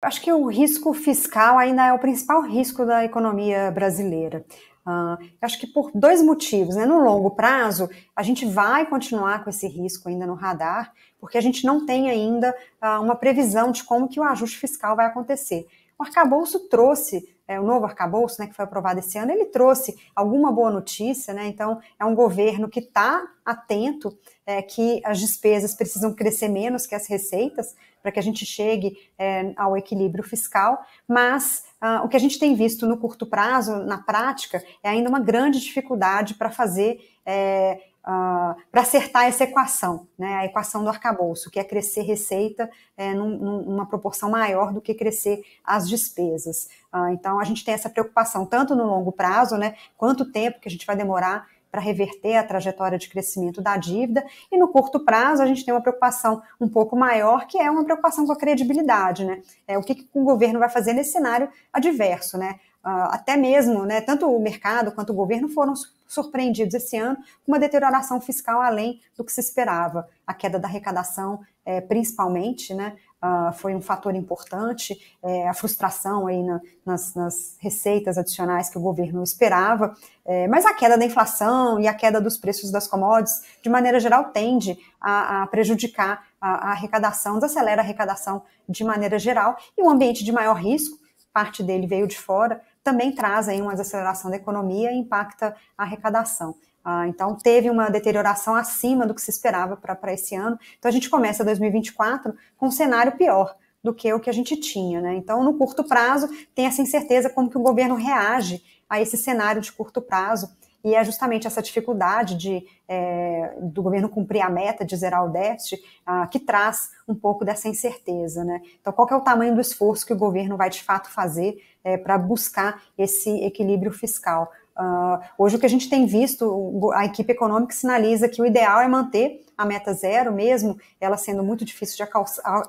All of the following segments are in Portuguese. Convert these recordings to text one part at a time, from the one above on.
Acho que o risco fiscal ainda é o principal risco da economia brasileira. Uh, acho que por dois motivos. Né? No longo prazo, a gente vai continuar com esse risco ainda no radar, porque a gente não tem ainda uh, uma previsão de como que o ajuste fiscal vai acontecer o arcabouço trouxe, é, o novo arcabouço, né, que foi aprovado esse ano, ele trouxe alguma boa notícia, né? Então, é um governo que está atento é, que as despesas precisam crescer menos que as receitas para que a gente chegue é, ao equilíbrio fiscal, mas ah, o que a gente tem visto no curto prazo, na prática, é ainda uma grande dificuldade para fazer é, Uh, ah, para acertar essa equação, né, a equação do arcabouço, que é crescer receita é, num, numa proporção maior do que crescer as despesas. Uh, então, a gente tem essa preocupação, tanto no longo prazo, né, quanto tempo que a gente vai demorar para reverter a trajetória de crescimento da dívida, e no curto prazo a gente tem uma preocupação um pouco maior, que é uma preocupação com a credibilidade, né? É, o que, que o governo vai fazer nesse cenário adverso, né? Uh, até mesmo, né, tanto o mercado quanto o governo foram surpreendidos esse ano com uma deterioração fiscal além do que se esperava. A queda da arrecadação, é, principalmente, né, Uh, foi um fator importante, é, a frustração aí na, nas, nas, receitas adicionais que o governo esperava, é, mas a queda da inflação e a queda dos preços das commodities, de maneira geral, tende a, a prejudicar a, a, arrecadação, desacelera a arrecadação de maneira geral, e um ambiente de maior risco, parte dele veio de fora, também trazem uma desaceleração da economia e impacta a arrecadação. Ah, então, teve uma deterioração acima do que se esperava para esse ano. Então, a gente começa 2024 com um cenário pior do que o que a gente tinha. Né? Então, no curto prazo, tem essa incerteza como que o governo reage a esse cenário de curto prazo e é justamente essa dificuldade de, é, do governo cumprir a meta de zerar o déficit ah, que traz um pouco dessa incerteza. Né? Então, qual é o tamanho do esforço que o governo vai de fato fazer é, para buscar esse equilíbrio fiscal? Uh, hoje o que a gente tem visto, a equipe econômica sinaliza que o ideal é manter a meta zero mesmo, ela sendo muito difícil de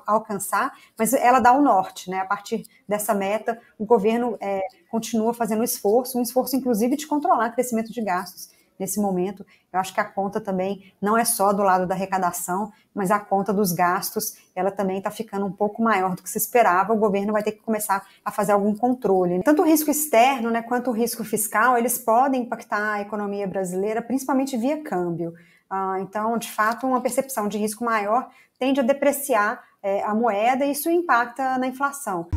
alcançar, mas ela dá o um norte, né? A partir dessa meta, o governo é, continua fazendo esforço, um esforço inclusive de controlar o crescimento de gastos nesse momento, eu acho que a conta também não é só do lado da arrecadação, mas a conta dos gastos, ela também está ficando um pouco maior do que se esperava. O governo vai ter que começar a fazer algum controle. Né? Tanto o risco externo, né, quanto o risco fiscal, eles podem impactar a economia brasileira, principalmente via câmbio. Ah, então, de fato, uma percepção de risco maior tende a depreciar é, a moeda e isso impacta na inflação.